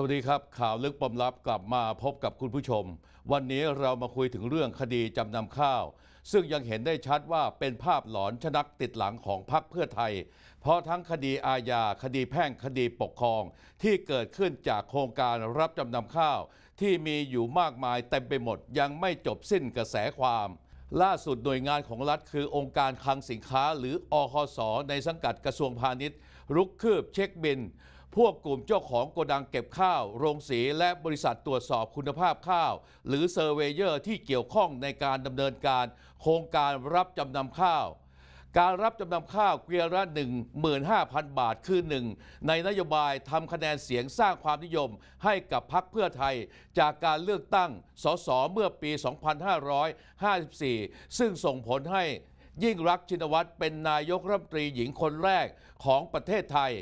สวัสดีครับ ข่าวลึกปมลับกลับมาพบกับคุณผู้ชม วันนี้เรามาคุยถึงเรื่องคดีจำนำข้าว ซึ่งยังเห็นได้ชัดว่าเป็นภาพหลอนชนักติดหลังของพรรคเพื่อไทย เพราะทั้งคดีอาญา คดีแพ่งคดีปกครองที่เกิดขึ้นจากโครงการรับจำนำข้าว ที่มีอยู่มากมายเต็มไปหมดยังไม่จบสิ้นกระแสความ ล่าสุดหน่วยงานของรัฐคือองค์การคลังสินค้าหรืออคสในสังกัดกระทรวงพาณิชย์รุกคืบ เช็คบินพวกกลุ่มเจ้าของโกดังเก็บข้าว โรงสี และบริษัทตรวจสอบคุณภาพข้าว หรือเซอร์เวเยอร์ที่เกี่ยวข้องในการดำเนินการโครงการรับจำนำข้าว การรับจำนำข้าวเกวียละ15,000 บาทคือหนึ่งในนโยบายทำคะแนนเสียงสร้างความนิยมให้กับพรรคเพื่อไทย จากการเลือกตั้งสสเมื่อปี 2554 ซึ่งส่งผลให้ยิ่งรักชินวัตรเป็นนายกรัฐมนตรีหญิงคนแรกของประเทศไทย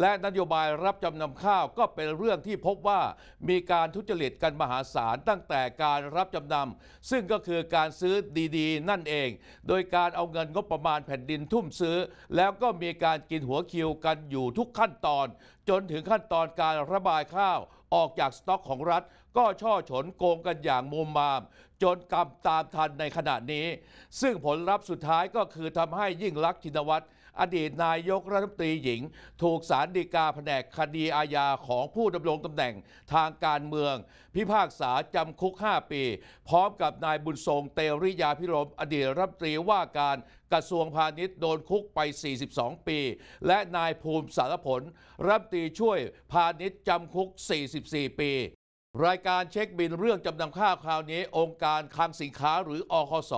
และนโยบายรับจำนำข้าวก็เป็นเรื่องที่พบว่ามีการทุจริตกันมหาศาลตั้งแต่การรับจำนำซึ่งก็คือการซื้อดี ๆ นั่นเอง โดยการเอาเงินงบประมาณแผ่นดินทุ่มซื้อ แล้วก็มีการกินหัวคิวกันอยู่ทุกขั้นตอน จนถึงขั้นตอนการระบายข้าว ออกจากสต็อกของรัฐ ก็ช่อฉนโกงกันอย่างมุมมามจนกรรมตามทันในขณะนี้ ซึ่งผลลัพธ์สุดท้ายก็คือทำให้ยิ่งลักษณ์ชินวัตร อดีตนายกรัฐมนตรีหญิง ถูกศาลฎีกาแผนกคดีอาญาของผู้ดำรงตำแหน่ง ทางการเมือง พิพากษาจำคุก 5 ปี พร้อมกับนายบุญทรงเตริยาพิรมอดีตรัฐมนตรีว่าการกระทรวงพาณิชย์โดนคุกไป 42 ปี และนายภูมิสารผลรัฐมนตรีช่วยพาณิชย์จำคุก 44 ปีรายการเช็คบินเรื่องจำนำข้าวคราวนี้องค์การคลังสินค้าหรืออคส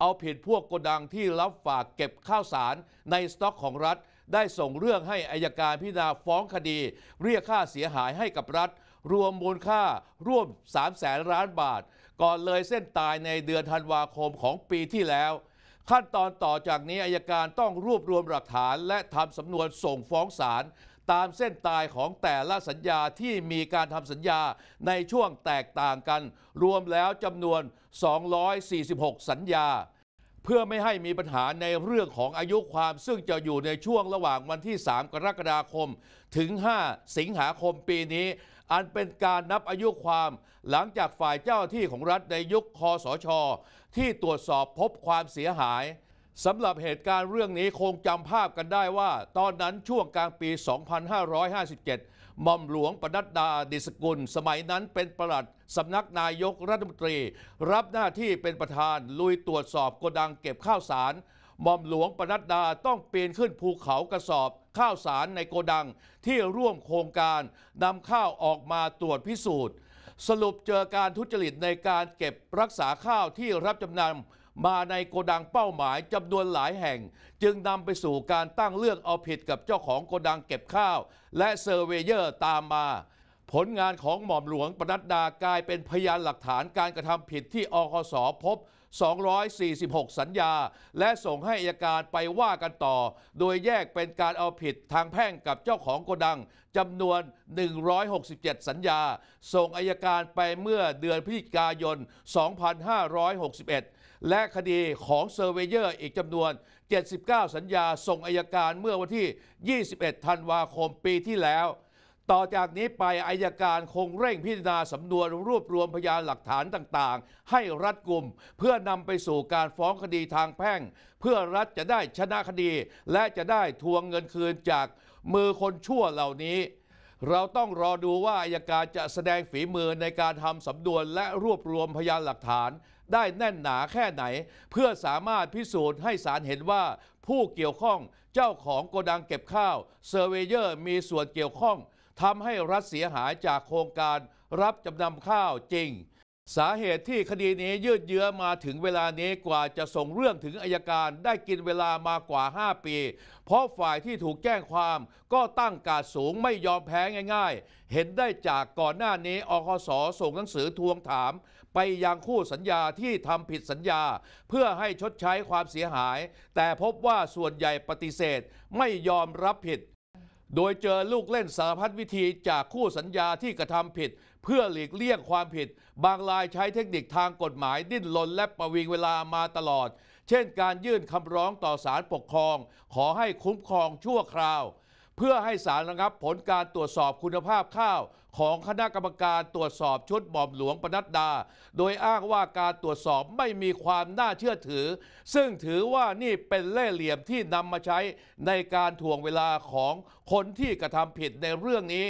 เอาผิดพวกโกดังที่รับฝากเก็บข้าวสารในสต็อกของรัฐ ได้ส่งเรื่องให้อายการพิจารณาฟ้องคดี เรียกค่าเสียหายให้กับรัฐ รวมมูลค่าร่วม 3 0 0แสนล้านบาท ก่อนเลยเส้นตายในเดือนธันวาคมของปีที่แล้ว ขั้นตอนต่อจากนี้อายการต้องรวบรวมหลักฐาน และทำสำนวนส่งฟ้องศาลตามเส้นตายของแต่ละสัญญาที่มีการทำสัญญาในช่วงแตกต่างกัน รวมแล้วจำนวน 246 สัญญา เพื่อไม่ให้มีปัญหาในเรื่องของอายุความซึ่งจะอยู่ในช่วงระหว่างวันที่ 3 กรกฎาคม ถึง 5 สิงหาคมปีนี้ อันเป็นการนับอายุความหลังจากฝ่ายเจ้าที่ของรัฐในยุคคอสช ที่ตรวจสอบพบความเสียหายสำหรับเหตุการณ์เรื่องนี้ คงจำภาพกันได้ว่า ตอนนั้นช่วงกลางปี 2557หม่อมหลวงปนัดดาดิสกุล สมัยนั้นเป็นประหลัดสำนักนายกรัฐมนตรี รับหน้าที่เป็นประธานลุยตรวจสอบโกดังเก็บข้าวสารหม่อมหลวงปนัดดาต้องปีนขึ้นภูเขากระสอบ ข้าวสารในโกดังที่ร่วมโครงการนำข้าวออกมาตรวจพิสูจน์ สรุปเจอการทุจริตในการเก็บรักษาข้าวที่รับจำนำมาในโกดังเป้าหมายจำนวนหลายแห่ง จึงนำไปสู่การตั้งเรื่องเอาผิดกับเจ้าของโกดังเก็บข้าว และเซอร์เวเยอร์ตามมา ผลงานของหม่อมหลวงปนัดดากลายเป็นพยานหลักฐานการกระทำผิดที่อคสพบ 246 สัญญา และส่งให้อัยการไปว่ากันต่อ โดยแยกเป็นการเอาผิดทางแพ่งกับเจ้าของโกดังจำนวน 167 สัญญา ส่งอัยการไปเมื่อเดือนพฤศจิกายน 2561และคดีของเซอร์เวเยอร์อีกจำนวน 79 สัญญาส่งอายการเมื่อวันที่ 21 ธันวาคมปีที่แล้ว ต่อจากนี้ไปอายการคงเร่งพิจารณาสำนวนรวบรวมพยานหลักฐานต่างๆ ให้รัดกลุ่มเพื่อนำไปสู่การฟ้องคดีทางแพ่ง เพื่อรัฐจะได้ชนะคดี และจะได้ทวงเงินคืนจากมือคนชั่วเหล่านี้เราต้องรอดูว่าอายการจะแสดงฝีมือในการทำสำนวนและรวบรวมพยานหลักฐานได้แน่นหนาแค่ไหน เพื่อสามารถพิสูจน์ให้ศาลเห็นว่าผู้เกี่ยวข้องเจ้าของโกดังเก็บข้าว เซอร์เวเยอร์มีส่วนเกี่ยวข้องทำให้รัฐเสียหายจากโครงการรับจำนำข้าวจริงสาเหตุที่คดีนี้ยืดเยื้อมาถึงเวลานี้กว่าจะส่งเรื่องถึงอายการได้กินเวลามากว่า 5 ปี เพราะฝ่ายที่ถูกแจ้งความก็ตั้งการสูงไม่ยอมแพ้ง่ายๆ เห็นได้จากก่อนหน้านี้อคสส่งหนังสือทวงถามไปยังคู่สัญญาที่ทำผิดสัญญาเพื่อให้ชดใช้ความเสียหายแต่พบว่าส่วนใหญ่ปฏิเสธไม่ยอมรับผิดโดยเจอลูกเล่นสารพัดวิธีจากคู่สัญญาที่กระทำผิด เพื่อหลีกเลี่ยงความผิด บางรายใช้เทคนิคทางกฎหมายดิ้นรนและประวิงเวลามาตลอด เช่นการยื่นคำร้องต่อศาลปกครอง ขอให้คุ้มครองชั่วคราว เพื่อให้ศาลระงับผลการตรวจสอบคุณภาพข้าวของคณะกรรมการตรวจสอบชุดบอมหลวงปนัดดา โดยอ้างว่าการตรวจสอบไม่มีความน่าเชื่อถือ ซึ่งถือว่านี่เป็นเล่เหลี่ยมที่นำมาใช้ในการถ่วงเวลาของคนที่กระทำผิดในเรื่องนี้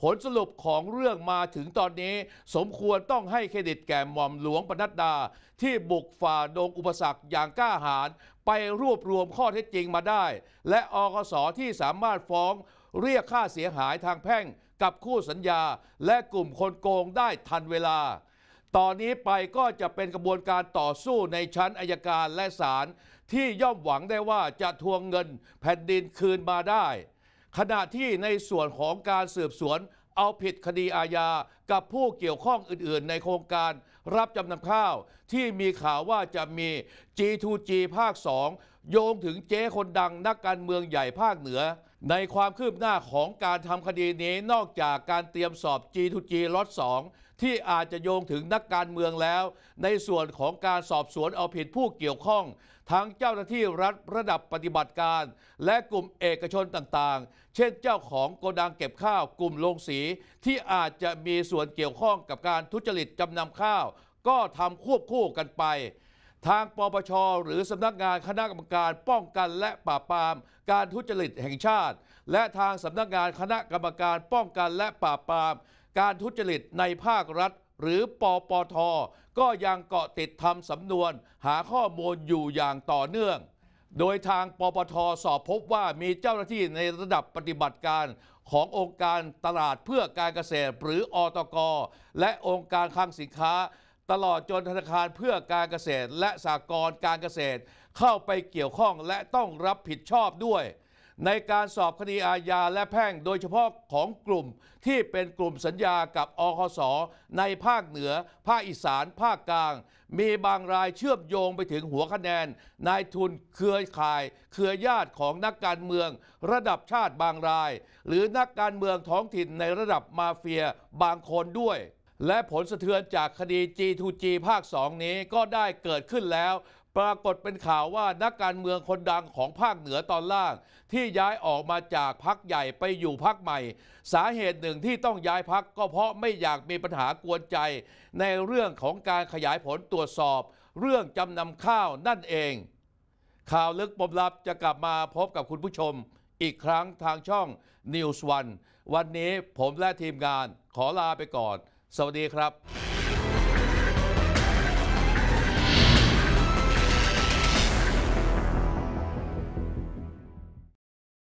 ผลสรุปของเรื่องมาถึงตอนนี้ สมควรต้องให้เครดิตแก่หม่อมหลวงปนัดดาที่บุกฝ่าดงอุปสรรคอย่างกล้าหาญไปรวบรวมข้อเท็จจริงมาได้ และอกสที่สามารถฟ้อง เรียกค่าเสียหายทางแพ่งกับคู่สัญญาและกลุ่มคนโกงได้ทันเวลา ตอนนี้ไปก็จะเป็นกระบวนการต่อสู้ในชั้นอายการและศาลที่ย่อมหวังได้ว่าจะทวงเงินแผ่นดินคืนมาได้ ขณะที่ในส่วนของการสืบสวน เอาผิดคดีอาญา กับผู้เกี่ยวข้องอื่นๆ ในโครงการรับจำนำข้าว ที่มีข่าวว่าจะมี G2G ภาค 2 โยงถึงเจ๊คนดังนักการเมืองใหญ่ภาคเหนือในความคืบหน้าของการทำคดีนี้นอกจากการเตรียมสอบ G2G ล็อต2ที่อาจจะโยงถึงนักการเมืองแล้ว ในส่วนของการสอบสวนเอาผิดผู้เกี่ยวข้อง ทั้งเจ้าหน้าที่รัฐระดับปฏิบัติการ และกลุ่มเอกชนต่างๆ เช่นเจ้าของโกดังเก็บข้าวกลุ่มโรงสี ที่อาจจะมีส่วนเกี่ยวข้องกับการทุจริตจำนำข้าว ก็ทำควบคู่กันไปทางปปชหรือสำนักงานคณะกรรมการป้องกันและปราบปรามการทุจริตแห่งชาติ และทางสำนักงานคณะกรรมการป้องกันและปราบปราม การทุจริตในภาครัฐหรือปปทก็ยังเกาะติดทำสำนวนหาข้อมูลอยู่อย่างต่อเนื่อง โดยทางปปท สอบพบว่ามีเจ้าหน้าที่ในระดับปฏิบัติการขององค์การตลาดเพื่อการเกษตรหรืออตกและองค์การคลังสินค้าตลอดจนธนาคารเพื่อการเกษตรและสากรการเกษตร เข้าไปเกี่ยวข้องและต้องรับผิดชอบด้วย ในการสอบคดีอาญาและแพ่งโดยเฉพาะของกลุ่มที่เป็นกลุ่มสัญญากับอคสในภาคเหนือ ภาคอีสาน ภาคกลาง มีบางรายเชื่อมโยงไปถึงหัวคะแนน นายทุนเครือข่ายเครือญาติของนักการเมือง ระดับชาติบางราย หรือนักการเมืองท้องถิ่นในระดับมาเฟียบางคนด้วยและผลสะเทือนจากคดี G2G ภาค 2 นี้ก็ได้เกิดขึ้นแล้ว ปรากฏเป็นข่าวว่านักการเมืองคนดังของภาคเหนือตอนล่าง ที่ย้ายออกมาจากพักใหญ่ไปอยู่พักใหม่ สาเหตุหนึ่งที่ต้องย้ายพักก็เพราะไม่อยากมีปัญหากวนใจ ในเรื่องของการขยายผลตรวจสอบ เรื่องจำนำข้าวนั่นเอง ข่าวลึกปมลับจะกลับมาพบกับคุณผู้ชม อีกครั้งทางช่อง News One วันนี้ผมและทีมงานขอลาไปก่อนสวัสดีครับ